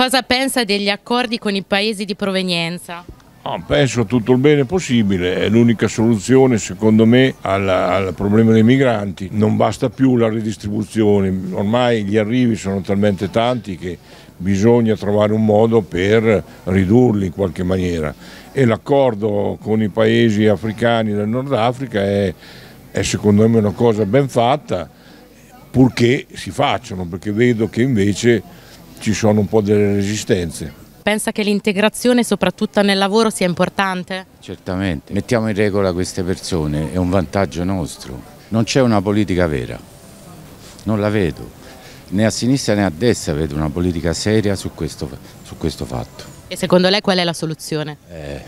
Cosa pensa degli accordi con i paesi di provenienza? No, ah, penso tutto il bene possibile, è l'unica soluzione secondo me alla, al, problema dei migranti. Non basta più la ridistribuzione, ormai gli arrivi sono talmente tanti che bisogna trovare un modo per ridurli in qualche maniera e l'accordo con i paesi africani del Nord Africa è, è secondo me una cosa ben fatta purché si facciano perché vedo che invece ci sono un po' delle resistenze. Pensa che l'integrazione soprattutto nel lavoro sia importante? Certamente, mettiamo in regola queste persone, è un vantaggio nostro. Non c'è una politica vera, non la vedo. Né a sinistra né a destra vedo una politica seria su questo, su questo fatto. E secondo lei qual è la soluzione? Eh,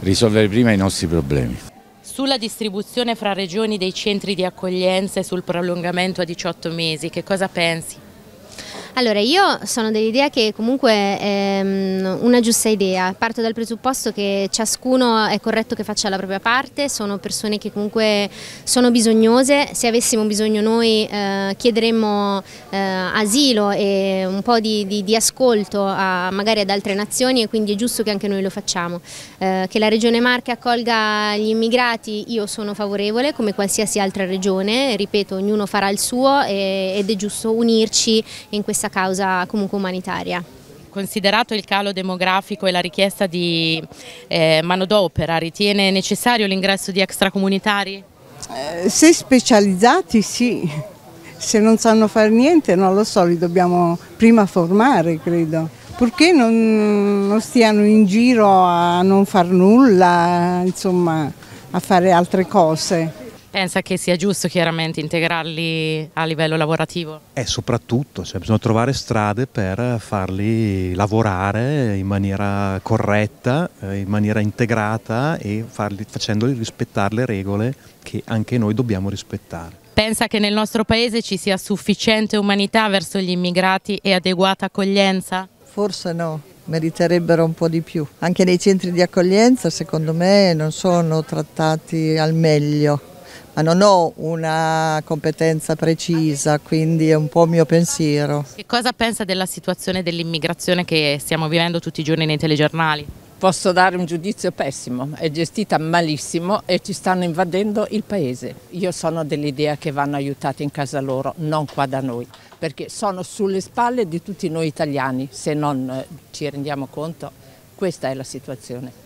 risolvere prima i nostri problemi. Sulla distribuzione fra regioni dei centri di accoglienza e sul prolungamento a 18 mesi, che cosa pensi? Allora, io sono dell'idea che comunque è ehm, una giusta idea, parto dal presupposto che ciascuno è corretto che faccia la propria parte, sono persone che comunque sono bisognose, se avessimo bisogno noi eh, chiederemmo eh, asilo e un po' di, di, di ascolto a, magari ad altre nazioni e quindi è giusto che anche noi lo facciamo. Eh, che la Regione Marche accolga gli immigrati io sono favorevole come qualsiasi altra regione, ripeto ognuno farà il suo e, ed è giusto unirci in questa questa causa comunque umanitaria considerato il calo demografico e la richiesta di eh, manodopera, ritiene necessario l'ingresso di extracomunitari? Eh, se specializzati sì, se non sanno fare niente non lo so, li dobbiamo prima formare credo. Purché non, non stiano in giro a non far nulla, insomma a fare altre cose. Pensa che sia giusto chiaramente integrarli a livello lavorativo? Eh, soprattutto, cioè, bisogna trovare strade per farli lavorare in maniera corretta, eh, in maniera integrata e farli, facendoli rispettare le regole che anche noi dobbiamo rispettare. Pensa che nel nostro paese ci sia sufficiente umanità verso gli immigrati e adeguata accoglienza? Forse no, meriterebbero un po' di più. Anche nei centri di accoglienza secondo me non sono trattati al meglio ma non ho una competenza precisa, quindi è un po' il mio pensiero. Che cosa pensa della situazione dell'immigrazione che stiamo vivendo tutti i giorni nei telegiornali? Posso dare un giudizio pessimo, è gestita malissimo e ci stanno invadendo il paese. Io sono dell'idea che vanno aiutati in casa loro, non qua da noi, perché sono sulle spalle di tutti noi italiani, se non eh, ci rendiamo conto, questa è la situazione.